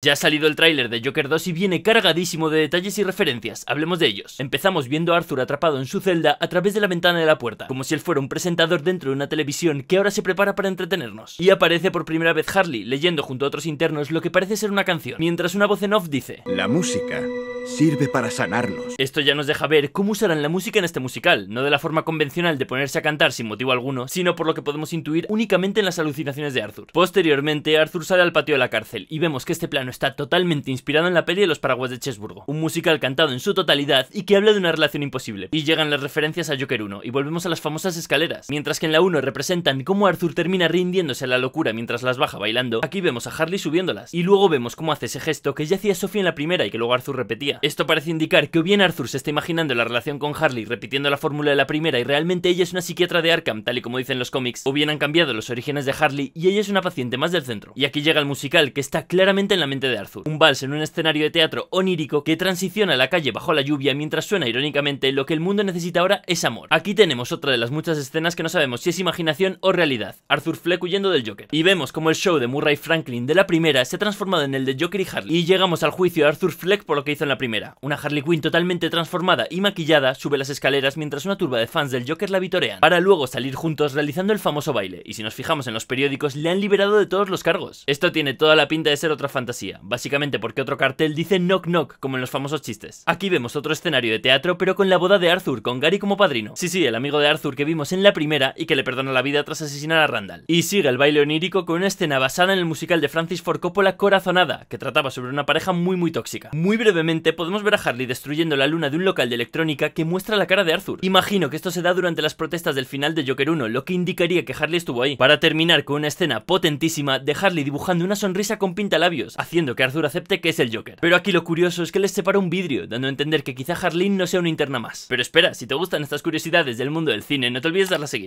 Ya ha salido el tráiler de Joker 2 y viene cargadísimo de detalles y referencias, hablemos de ellos. Empezamos viendo a Arthur atrapado en su celda a través de la ventana de la puerta, como si él fuera un presentador dentro de una televisión que ahora se prepara para entretenernos. Y aparece por primera vez Harley, leyendo junto a otros internos lo que parece ser una canción, mientras una voz en off dice... La música sirve para sanarnos. Esto ya nos deja ver cómo usarán la música en este musical, no de la forma convencional de ponerse a cantar sin motivo alguno, sino por lo que podemos intuir únicamente en las alucinaciones de Arthur. Posteriormente, Arthur sale al patio de la cárcel y vemos que este plano está totalmente inspirado en la peli de Los Paraguas de Chesburgo, un musical cantado en su totalidad y que habla de una relación imposible. Y llegan las referencias a Joker 1 y volvemos a las famosas escaleras. Mientras que en la 1 representan cómo Arthur termina rindiéndose a la locura mientras las baja bailando, aquí vemos a Harley subiéndolas y luego vemos cómo hace ese gesto que ya hacía Sophie en la primera y que luego Arthur repetía. Esto parece indicar que o bien Arthur se está imaginando la relación con Harley repitiendo la fórmula de la primera y realmente ella es una psiquiatra de Arkham, tal y como dicen los cómics, o bien han cambiado los orígenes de Harley y ella es una paciente más del centro. Y aquí llega el musical que está claramente en la mente de Arthur. Un vals en un escenario de teatro onírico que transiciona la calle bajo la lluvia mientras suena irónicamente lo que el mundo necesita ahora es amor. Aquí tenemos otra de las muchas escenas que no sabemos si es imaginación o realidad. Arthur Fleck huyendo del Joker. Y vemos como el show de Murray Franklin de la primera se ha transformado en el de Joker y Harley. Y llegamos al juicio de Arthur Fleck por lo que hizo en la primera una Harley Quinn totalmente transformada y maquillada sube las escaleras mientras una turba de fans del Joker la vitorean, para luego salir juntos realizando el famoso baile, y si nos fijamos en los periódicos le han liberado de todos los cargos. Esto tiene toda la pinta de ser otra fantasía, básicamente porque otro cartel dice knock knock, como en los famosos chistes. Aquí vemos otro escenario de teatro, pero con la boda de Arthur, con Gary como padrino. Sí, sí, el amigo de Arthur que vimos en la primera y que le perdona la vida tras asesinar a Randall. Y sigue el baile onírico con una escena basada en el musical de Francis Ford Coppola Corazonada, que trataba sobre una pareja muy muy tóxica. Muy brevemente podemos ver a Harley destruyendo la luna de un local de electrónica que muestra la cara de Arthur. Imagino que esto se da durante las protestas del final de Joker 1, lo que indicaría que Harley estuvo ahí. Para terminar con una escena potentísima de Harley dibujando una sonrisa con pintalabios, haciendo que Arthur acepte que es el Joker. Pero aquí lo curioso es que les separa un vidrio, dando a entender que quizá Harley no sea una interna más. Pero espera, si te gustan estas curiosidades del mundo del cine, no te olvides darle a seguir.